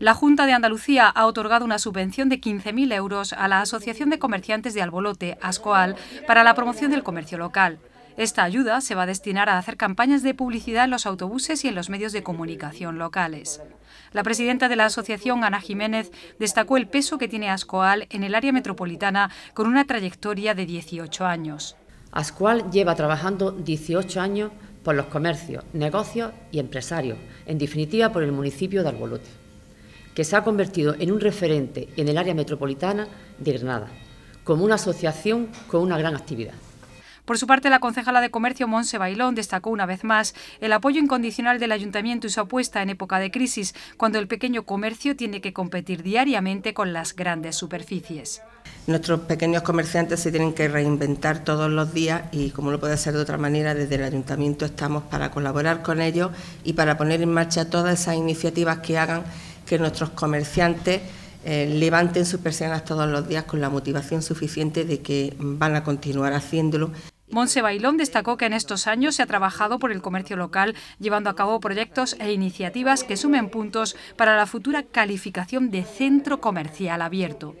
La Junta de Andalucía ha otorgado una subvención de 15.000 euros a la Asociación de Comerciantes de Albolote, ASCOAL, para la promoción del comercio local. Esta ayuda se va a destinar a hacer campañas de publicidad en los autobuses y en los medios de comunicación locales. La presidenta de la asociación, Ana Jiménez, destacó el peso que tiene Ascoal en el área metropolitana con una trayectoria de 18 años. Ascoal lleva trabajando 18 años por los comercios, negocios y empresarios, en definitiva por el municipio de Albolote, que se ha convertido en un referente en el área metropolitana de Granada, como una asociación con una gran actividad. Por su parte, la concejala de Comercio, Monse Bailón, destacó una vez más el apoyo incondicional del ayuntamiento y su apuesta en época de crisis, cuando el pequeño comercio tiene que competir diariamente con las grandes superficies. Nuestros pequeños comerciantes se tienen que reinventar todos los días y, como lo puede hacer de otra manera, desde el ayuntamiento estamos para colaborar con ellos y para poner en marcha todas esas iniciativas que hagan que nuestros comerciantes eh, levanten sus persianas todos los días con la motivación suficiente de que van a continuar haciéndolo. Monse Bailón destacó que en estos años se ha trabajado por el comercio local, llevando a cabo proyectos e iniciativas que sumen puntos para la futura calificación de centro comercial abierto.